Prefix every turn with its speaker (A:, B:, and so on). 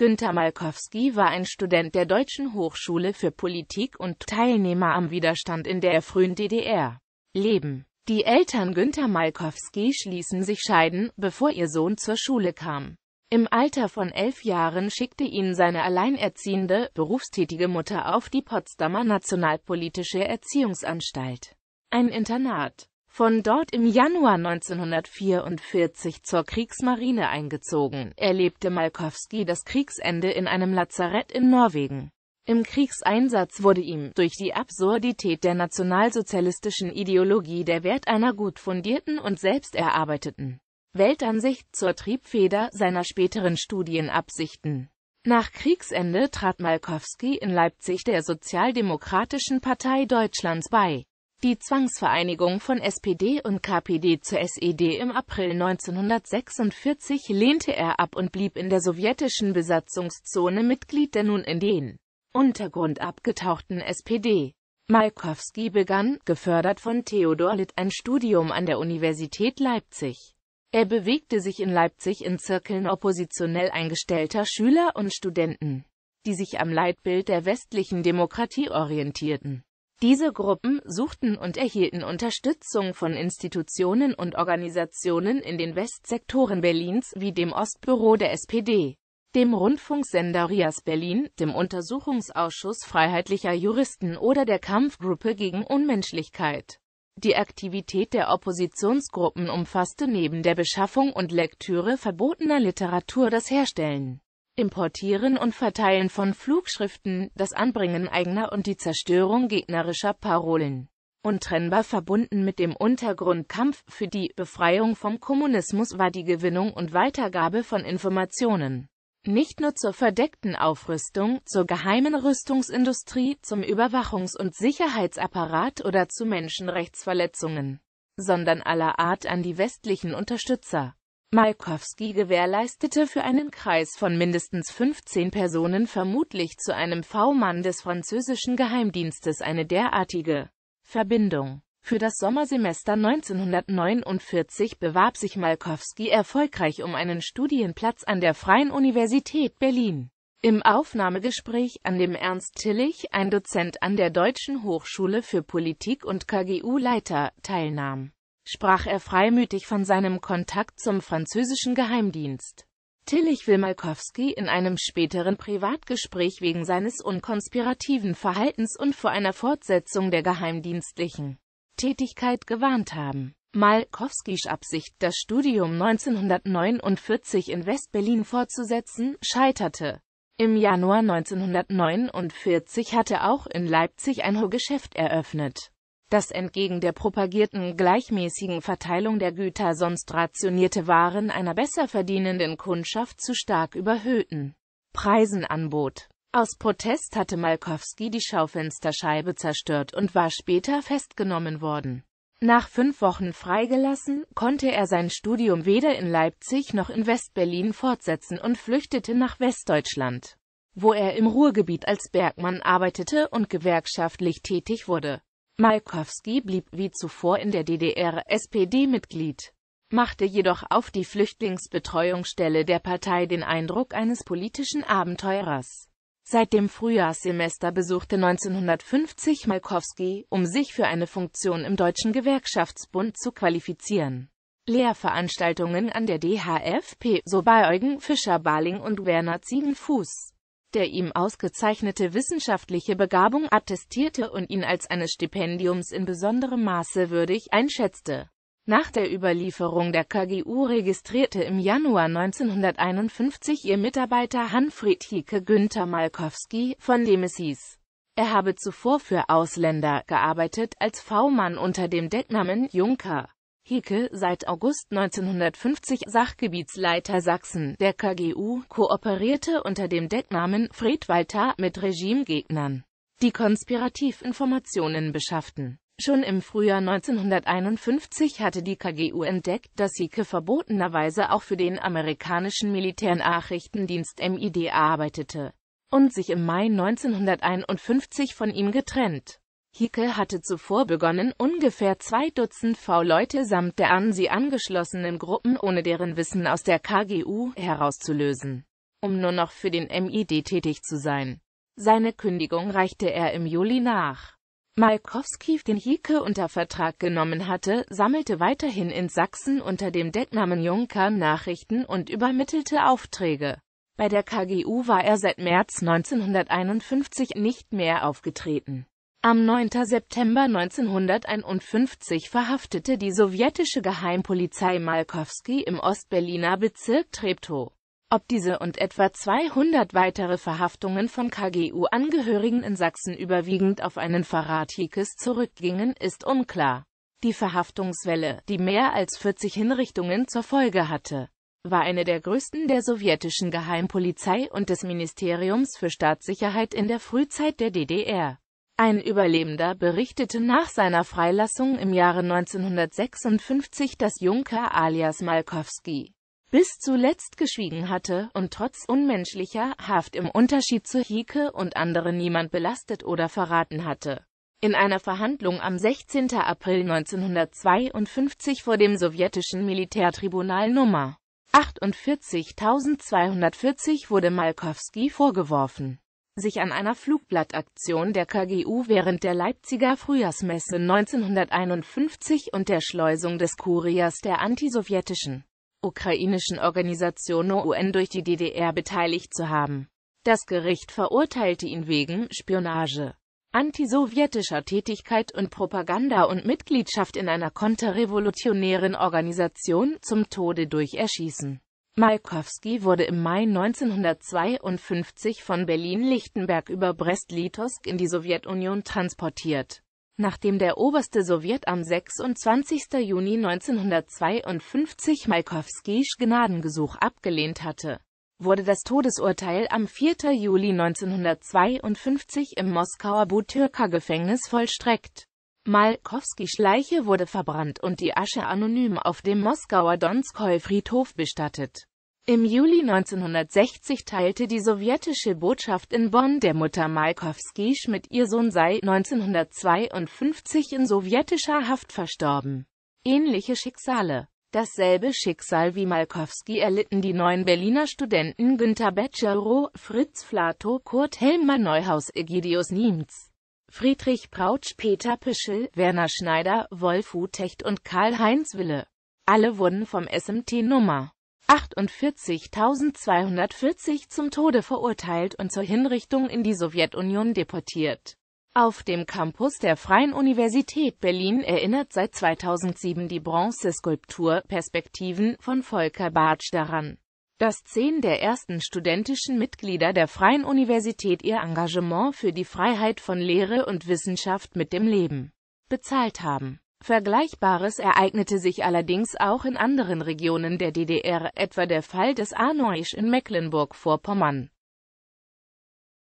A: Günter Malkowski war ein Student der Deutschen Hochschule für Politik und Teilnehmer am Widerstand in der frühen DDR. Leben Die Eltern Günter Malkowski schließen sich scheiden, bevor ihr Sohn zur Schule kam. Im Alter von elf Jahren schickte ihn seine alleinerziehende, berufstätige Mutter auf die Potsdamer Nationalpolitische Erziehungsanstalt. Ein Internat von dort im Januar 1944 zur Kriegsmarine eingezogen, erlebte Malkowski das Kriegsende in einem Lazarett in Norwegen. Im Kriegseinsatz wurde ihm, durch die Absurdität der nationalsozialistischen Ideologie der Wert einer gut fundierten und selbst erarbeiteten Weltansicht zur Triebfeder seiner späteren Studienabsichten. Nach Kriegsende trat Malkowski in Leipzig der Sozialdemokratischen Partei Deutschlands bei die Zwangsvereinigung von SPD und KPD zur SED im April 1946 lehnte er ab und blieb in der sowjetischen Besatzungszone Mitglied der nun in den Untergrund abgetauchten SPD. Malkowski begann, gefördert von Theodor Litt, ein Studium an der Universität Leipzig. Er bewegte sich in Leipzig in Zirkeln oppositionell eingestellter Schüler und Studenten, die sich am Leitbild der westlichen Demokratie orientierten. Diese Gruppen suchten und erhielten Unterstützung von Institutionen und Organisationen in den Westsektoren Berlins wie dem Ostbüro der SPD, dem Rundfunksender RIAS Berlin, dem Untersuchungsausschuss freiheitlicher Juristen oder der Kampfgruppe gegen Unmenschlichkeit. Die Aktivität der Oppositionsgruppen umfasste neben der Beschaffung und Lektüre verbotener Literatur das Herstellen Importieren und Verteilen von Flugschriften, das Anbringen eigener und die Zerstörung gegnerischer Parolen. Untrennbar verbunden mit dem Untergrundkampf für die Befreiung vom Kommunismus war die Gewinnung und Weitergabe von Informationen. Nicht nur zur verdeckten Aufrüstung, zur geheimen Rüstungsindustrie, zum Überwachungs- und Sicherheitsapparat oder zu Menschenrechtsverletzungen, sondern aller Art an die westlichen Unterstützer. Malkowski gewährleistete für einen Kreis von mindestens 15 Personen vermutlich zu einem V-Mann des französischen Geheimdienstes eine derartige Verbindung. Für das Sommersemester 1949 bewarb sich Malkowski erfolgreich um einen Studienplatz an der Freien Universität Berlin. Im Aufnahmegespräch, an dem Ernst Tillich, ein Dozent an der Deutschen Hochschule für Politik und KGU-Leiter, teilnahm, sprach er freimütig von seinem Kontakt zum französischen Geheimdienst. Tillich will Malkowski in einem späteren Privatgespräch wegen seines unkonspirativen Verhaltens und vor einer Fortsetzung der geheimdienstlichen Tätigkeit gewarnt haben. Malkowskis Absicht, das Studium 1949 in West-Berlin fortzusetzen, scheiterte. Im Januar 1949 hatte auch in Leipzig ein Geschäft eröffnet dass entgegen der propagierten gleichmäßigen Verteilung der Güter sonst rationierte Waren einer besser verdienenden Kundschaft zu stark überhöhten Preisen anbot. Aus Protest hatte Malkowski die Schaufensterscheibe zerstört und war später festgenommen worden. Nach fünf Wochen freigelassen, konnte er sein Studium weder in Leipzig noch in Westberlin fortsetzen und flüchtete nach Westdeutschland, wo er im Ruhrgebiet als Bergmann arbeitete und gewerkschaftlich tätig wurde. Malkowski blieb wie zuvor in der DDR SPD-Mitglied, machte jedoch auf die Flüchtlingsbetreuungsstelle der Partei den Eindruck eines politischen Abenteurers. Seit dem Frühjahrssemester besuchte 1950 Malkowski, um sich für eine Funktion im Deutschen Gewerkschaftsbund zu qualifizieren. Lehrveranstaltungen an der DHFP, so bei Eugen Fischer-Baling und Werner Ziegenfuß der ihm ausgezeichnete wissenschaftliche Begabung attestierte und ihn als eines Stipendiums in besonderem Maße würdig einschätzte. Nach der Überlieferung der KGU registrierte im Januar 1951 ihr Mitarbeiter Hanfried Hieke Günther Malkowski, von dem es hieß, er habe zuvor für Ausländer gearbeitet als V-Mann unter dem Decknamen Junker. Hicke, seit August 1950 Sachgebietsleiter Sachsen, der KGU, kooperierte unter dem Decknamen Fred Walter mit Regimegegnern, die Konspirativinformationen beschafften. Schon im Frühjahr 1951 hatte die KGU entdeckt, dass Hicke verbotenerweise auch für den amerikanischen Militärnachrichtendienst MID arbeitete und sich im Mai 1951 von ihm getrennt. Hickel hatte zuvor begonnen, ungefähr zwei Dutzend V-Leute samt der an sie angeschlossenen Gruppen ohne deren Wissen aus der KGU herauszulösen, um nur noch für den MID tätig zu sein. Seine Kündigung reichte er im Juli nach. Malkowski, den Hicke unter Vertrag genommen hatte, sammelte weiterhin in Sachsen unter dem Decknamen Juncker Nachrichten und übermittelte Aufträge. Bei der KGU war er seit März 1951 nicht mehr aufgetreten. Am 9. September 1951 verhaftete die sowjetische Geheimpolizei Malkowski im Ostberliner Bezirk Treptow. Ob diese und etwa 200 weitere Verhaftungen von KGU-Angehörigen in Sachsen überwiegend auf einen Verrat Hiekes zurückgingen, ist unklar. Die Verhaftungswelle, die mehr als 40 Hinrichtungen zur Folge hatte, war eine der größten der sowjetischen Geheimpolizei und des Ministeriums für Staatssicherheit in der Frühzeit der DDR. Ein Überlebender berichtete nach seiner Freilassung im Jahre 1956, dass Juncker alias Malkowski bis zuletzt geschwiegen hatte und trotz unmenschlicher Haft im Unterschied zu Hieke und anderen niemand belastet oder verraten hatte. In einer Verhandlung am 16. April 1952 vor dem sowjetischen Militärtribunal Nummer 48.240 wurde Malkowski vorgeworfen, sich an einer Flugblattaktion der KGU während der Leipziger Frühjahrsmesse 1951 und der Schleusung des Kuriers der antisowjetischen ukrainischen Organisation UN durch die DDR beteiligt zu haben. Das Gericht verurteilte ihn wegen Spionage, antisowjetischer Tätigkeit und Propaganda und Mitgliedschaft in einer konterrevolutionären Organisation zum Tode durch Erschießen. Malkowski wurde im Mai 1952 von Berlin-Lichtenberg über Brest-Litovsk in die Sowjetunion transportiert. Nachdem der Oberste Sowjet am 26. Juni 1952 Malkowskis Gnadengesuch abgelehnt hatte, wurde das Todesurteil am 4. Juli 1952 im Moskauer Butyrka-Gefängnis vollstreckt Malkowski-Schleiche wurde verbrannt und die Asche anonym auf dem Moskauer Donskoi-Friedhof bestattet. Im Juli 1960 teilte die sowjetische Botschaft in Bonn der Mutter Malkowskisch mit, ihr Sohn sei 1952 in sowjetischer Haft verstorben. Ähnliche Schicksale. Dasselbe Schicksal wie Malkowski erlitten die neuen Berliner Studenten Günter Betscherow, Fritz Flato, Kurt Helmer Neuhaus, Egidius Niemz. Friedrich Prautsch, Peter Pischel, Werner Schneider, Wolf Utecht und Karl-Heinz Wille. Alle wurden vom SMT Nummer 48.240 zum Tode verurteilt und zur Hinrichtung in die Sowjetunion deportiert. Auf dem Campus der Freien Universität Berlin erinnert seit 2007 die Bronzeskulptur Perspektiven von Volker Bartsch daran dass zehn der ersten studentischen Mitglieder der Freien Universität ihr Engagement für die Freiheit von Lehre und Wissenschaft mit dem Leben bezahlt haben. Vergleichbares ereignete sich allerdings auch in anderen Regionen der DDR, etwa der Fall des Arnoisch in Mecklenburg-Vorpommern.